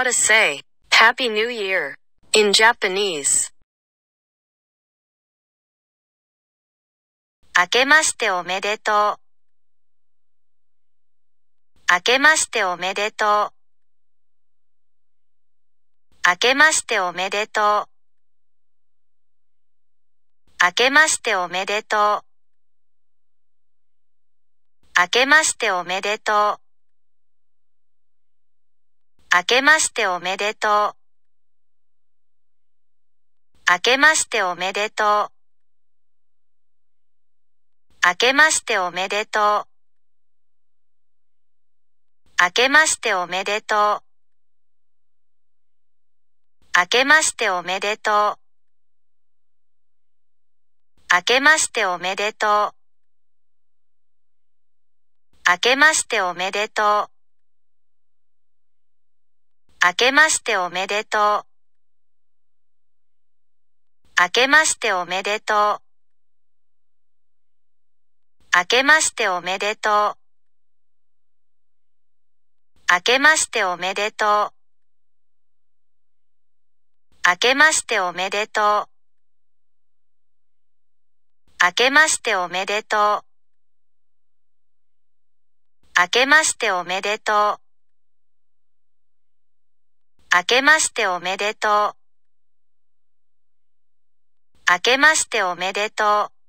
how to say Happy New Year in Japanese. 明けましておめでとう。あけましておめでとう。あけましておめでとう。あけましておめでとう。あけましておめでとう。あけましておめでとう。あけましておめでとう。あけましておめでとう。あけましておめでとう。あけましておめでとう。あけましておめでとう。あけましておめでとう。明けましておめでとう。明けましておめでとう。明けましておめでとう。明けましておめでとう。明けましておめでとう。明けましておめでとう。明けましておめでとう。明けましておめでとう。明けましておめでとう。